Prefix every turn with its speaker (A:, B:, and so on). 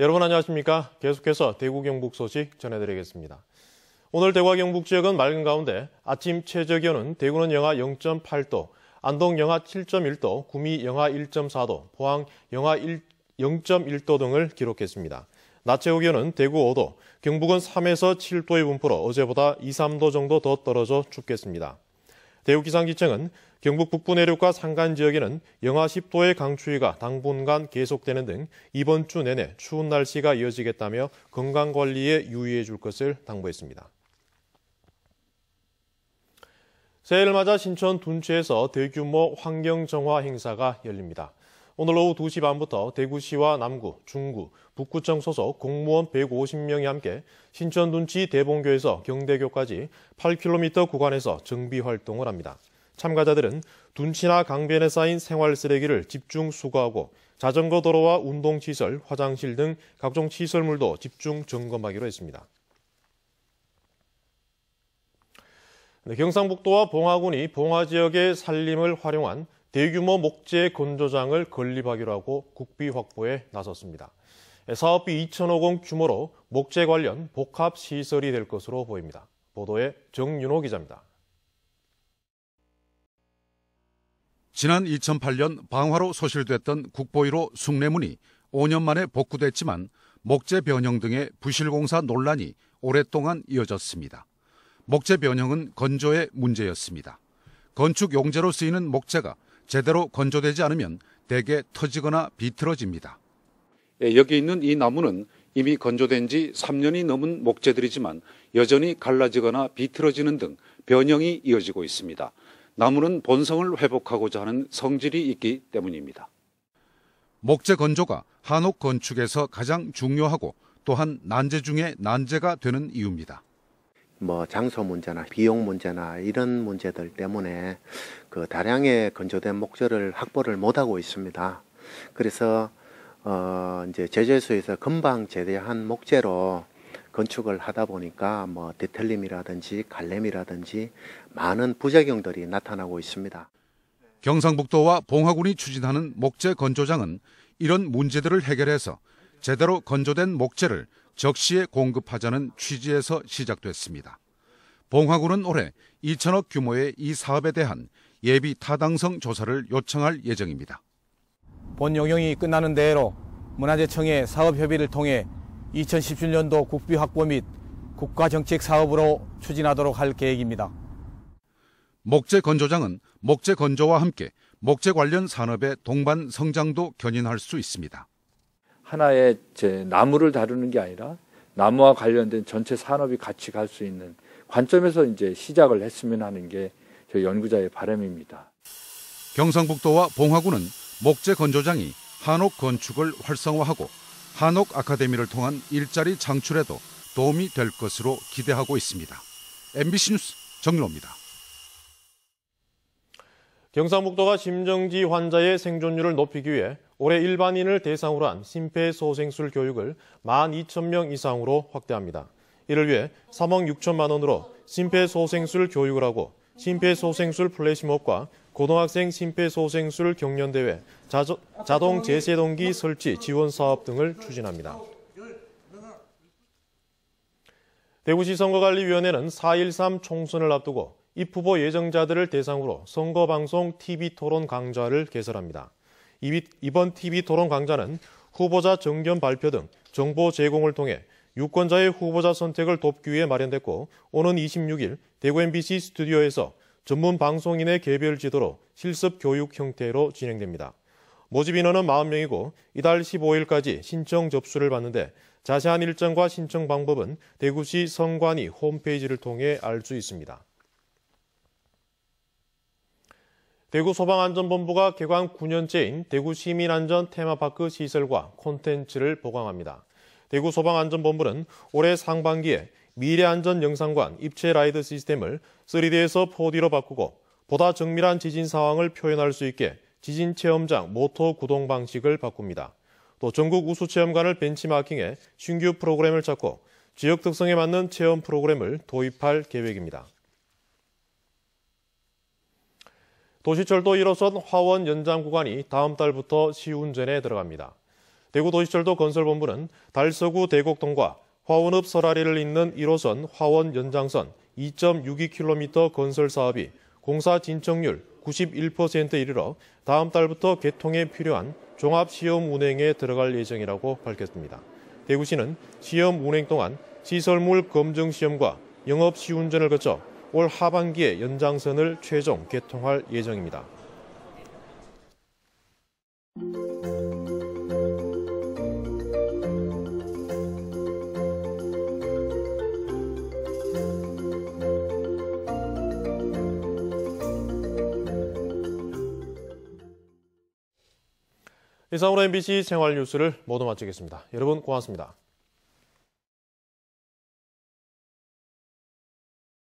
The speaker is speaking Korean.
A: 여러분 안녕하십니까? 계속해서 대구 경북 소식 전해드리겠습니다. 오늘 대구와 경북 지역은 맑은 가운데 아침 최저 기온은 대구는 영하 0.8도, 안동 영하 7.1도, 구미 영하 1.4도, 포항 영하 1, 0.1도 등을 기록했습니다. 낮 최고 기온은 대구 5도, 경북은 3에서 7도의 분포로 어제보다 2, 3도 정도 더 떨어져 춥겠습니다. 대우기상기청은 경북 북부 내륙과 산간 지역에는 영하 10도의 강추위가 당분간 계속되는 등 이번 주 내내 추운 날씨가 이어지겠다며 건강관리에 유의해 줄 것을 당부했습니다. 새해를 맞아 신천 둔치에서 대규모 환경정화 행사가 열립니다. 오늘 오후 2시 반부터 대구시와 남구, 중구, 북구청 소속 공무원 150명이 함께 신천 둔치 대봉교에서 경대교까지 8km 구간에서 정비 활동을 합니다. 참가자들은 둔치나 강변에 쌓인 생활 쓰레기를 집중 수거하고 자전거 도로와 운동시설, 화장실 등 각종 시설물도 집중 점검하기로 했습니다. 네, 경상북도와 봉화군이 봉화 지역의 산림을 활용한 대규모 목재 건조장을 건립하기로 하고 국비 확보에 나섰습니다. 사업비 2천억 원 규모로 목재 관련 복합 시설이 될 것으로 보입니다. 보도에 정윤호 기자입니다.
B: 지난 2008년 방화로 소실됐던 국보1호 숭례문이 5년 만에 복구됐지만 목재 변형 등의 부실공사 논란이 오랫동안 이어졌습니다. 목재 변형은 건조의 문제였습니다. 건축 용재로 쓰이는 목재가 제대로 건조되지 않으면 대개 터지거나 비틀어집니다. 예, 여기 있는 이 나무는 이미 건조된 지 3년이 넘은 목재들이지만 여전히 갈라지거나 비틀어지는 등 변형이 이어지고 있습니다. 나무는 본성을 회복하고자 하는 성질이 있기 때문입니다. 목재 건조가 한옥 건축에서 가장 중요하고 또한 난제 중에 난제가 되는 이유입니다. 뭐 장소 문제나 비용 문제나 이런 문제들 때문에 그 다량의 건조된 목재를 확보를 못하고 있습니다. 그래서 어 이제 제재소에서 금방 제대한 목재로 건축을 하다 보니까 뭐 데텔림이라든지 갈렘이라든지 많은 부작용들이 나타나고 있습니다. 경상북도와 봉화군이 추진하는 목재 건조장은 이런 문제들을 해결해서 제대로 건조된 목재를 적시에 공급하자는 취지에서 시작됐습니다. 봉화군은 올해 2천억 규모의 이 사업에 대한 예비 타당성 조사를 요청할 예정입니다.
A: 본 용역이 끝나는 대로 문화재청의 사업 협의를 통해 2017년도 국비 확보 및 국가 정책 사업으로 추진하도록 할 계획입니다.
B: 목재 건조장은 목재 건조와 함께 목재 관련 산업의 동반 성장도 견인할 수 있습니다. 하나의 제 나무를 다루는 게 아니라 나무와 관련된 전체 산업이 같이 갈 수 있는 관점에서 이제 시작을 했으면 하는 게
A: 저희 연구자의 바람입니다.
B: 경상북도와 봉화구는 목재 건조장이 한옥 건축을 활성화하고 한옥 아카데미를 통한 일자리 창출에도 도움이 될 것으로 기대하고 있습니다. MBC 뉴스 정윤호입니다.
A: 경상북도가 심정지 환자의 생존율을 높이기 위해 올해 일반인을 대상으로 한 심폐소생술 교육을 12,000명 이상으로 확대합니다. 이를 위해 3억 6천만 원으로 심폐소생술 교육을 하고 심폐소생술 플래시몹과 고등학생 심폐소생술 경련대회, 자조, 자동 제세동기 설치 지원 사업 등을 추진합니다. 대구시 선거관리위원회는 4.13 총선을 앞두고 입 후보 예정자들을 대상으로 선거방송 TV 토론 강좌를 개설합니다. 이번 TV 토론 강좌는 후보자 정견 발표 등 정보 제공을 통해 유권자의 후보자 선택을 돕기 위해 마련됐고 오는 26일 대구 MBC 스튜디오에서 전문 방송인의 개별 지도로 실습 교육 형태로 진행됩니다. 모집 인원은 40명이고 이달 15일까지 신청 접수를 받는데 자세한 일정과 신청 방법은 대구시 선관위 홈페이지를 통해 알 수 있습니다. 대구 소방안전본부가 개관 9년째인 대구 시민안전 테마파크 시설과 콘텐츠를 보강합니다. 대구 소방안전본부는 올해 상반기에 미래안전 영상관 입체 라이드 시스템을 3D에서 4D로 바꾸고 보다 정밀한 지진 상황을 표현할 수 있게 지진 체험장 모터 구동 방식을 바꿉니다. 또 전국 우수 체험관을 벤치마킹해 신규 프로그램을 찾고 지역 특성에 맞는 체험 프로그램을 도입할 계획입니다. 도시철도 1호선 화원 연장 구간이 다음 달부터 시운전에 들어갑니다. 대구도시철도 건설본부는 달서구 대곡동과 화원읍 설아리를 잇는 1호선 화원 연장선 2.62km 건설 사업이 공사 진척률 91%에 이르러 다음 달부터 개통에 필요한 종합시험 운행에 들어갈 예정이라고 밝혔습니다. 대구시는 시험 운행 동안 시설물 검증 시험과 영업 시운전을 거쳐 올 하반기에 연장선을 최종 개통할 예정입니다. 이상으로 MBC 생활 뉴스를 모두 마치겠습니다. 여러분 고맙습니다.